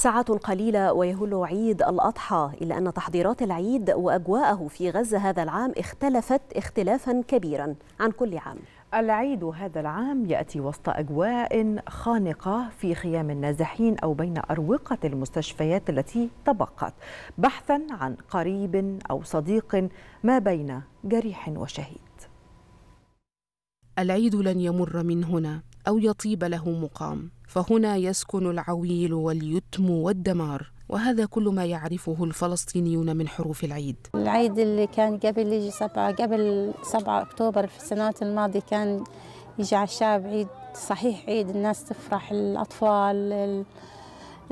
ساعات قليلة ويهل عيد الأضحى إلا أن تحضيرات العيد وأجواءه في غزة هذا العام اختلفت اختلافا كبيرا عن كل عام العيد هذا العام يأتي وسط أجواء خانقة في خيام النازحين أو بين أروقة المستشفيات التي تبقت بحثا عن قريب أو صديق ما بين جريح وشهيد العيد لن يمر من هنا أو يطيب له مقام فهنا يسكن العويل واليتم والدمار وهذا كل ما يعرفه الفلسطينيون من حروف العيد العيد اللي كان قبل يجي سبعة قبل سبعة أكتوبر في السنوات الماضية كان يجي على الشعب عيد صحيح عيد الناس تفرح الأطفال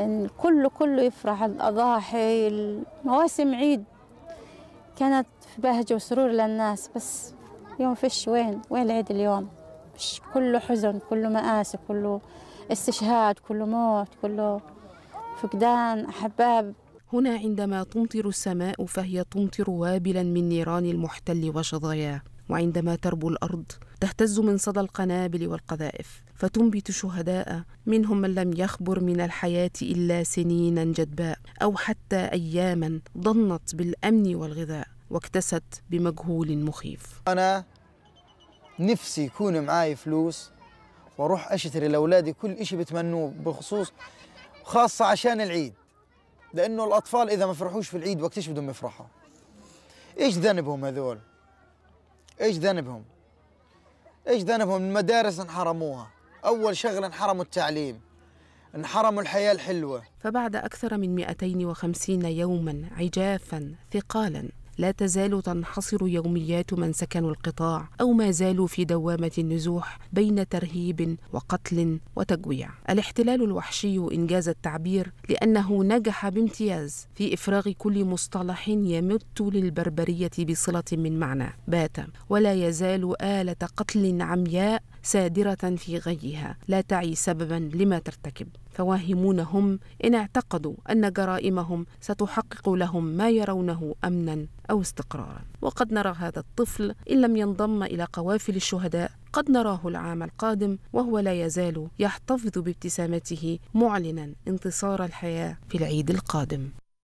ال... كله كله يفرح الأضاحي مواسم عيد كانت في بهجة وسرور للناس بس يوم فيش وين وين العيد اليوم بيكتبش كله حزن كله مآسي كله استشهاد كله موت كله فقدان أحباب هنا عندما تمطر السماء فهي تمطر وابلا من نيران المحتل وشظاياه وعندما تربو الأرض تهتز من صدى القنابل والقذائف فتنبت شهداء منهم من لم يخبر من الحياة إلا سنينا جدباء أو حتى أياما ضنت بالأمن والغذاء واكتست بمجهول مخيف أنا نفسي يكون معاي فلوس واروح اشتري لاولادي كل شيء بتمنوه بخصوص خاصه عشان العيد لانه الاطفال اذا ما فرحوش في العيد وقت ايش بدهم يفرحوا ايش ذنبهم هذول ايش ذنبهم ايش ذنبهم المدارس انحرموها اول شغله انحرموا التعليم انحرموا الحياة الحلوة فبعد أكثر من 250 يوما عجافا ثقالا لا تزال تنحصر يوميات من سكنوا القطاع أو ما زالوا في دوامة النزوح بين ترهيب وقتل وتجويع الاحتلال الوحشي إن جاز التعبير لأنه نجح بامتياز في إفراغ كل مصطلح يمت للبربرية بصلة من معنى بات ولا يزال آلة قتل عمياء سادرة في غيها لا تعي سببا لما ترتكب فواهمون هم إن اعتقدوا أن جرائمهم ستحقق لهم ما يرونه أمنا أو استقرارا وقد نرى هذا الطفل إن لم ينضم إلى قوافل الشهداء قد نراه العام القادم وهو لا يزال يحتفظ بابتسامته معلنا انتصار الحياة في العيد القادم